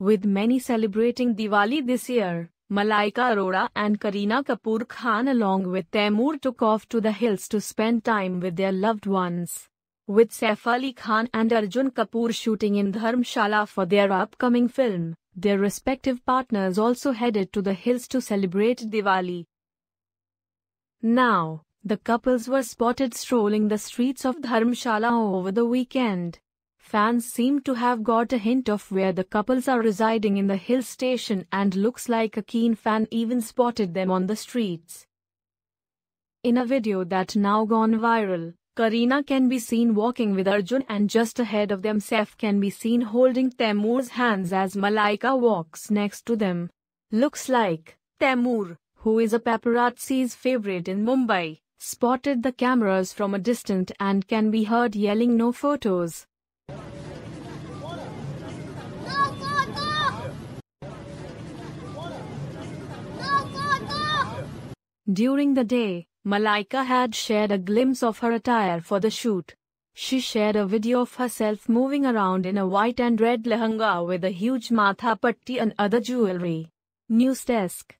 With many celebrating Diwali this year, Malaika Arora and Kareena Kapoor Khan along with Taimur took off to the hills to spend time with their loved ones. With Saif Ali Khan and Arjun Kapoor shooting in Dharmshala for their upcoming film, their respective partners also headed to the hills to celebrate Diwali. Now, the couples were spotted strolling the streets of Dharmshala over the weekend. Fans seem to have got a hint of where the couples are residing in the hill station and looks like a keen fan even spotted them on the streets. In a video that now gone viral, Karina can be seen walking with Arjun and just ahead of them Seth can be seen holding Temur's hands as Malaika walks next to them. Looks like, Temur, who is a paparazzi's favorite in Mumbai, spotted the cameras from a distance and can be heard yelling no photos. During the day, Malika had shared a glimpse of her attire for the shoot. She shared a video of herself moving around in a white and red lehenga with a huge matha patti and other jewelry. News Desk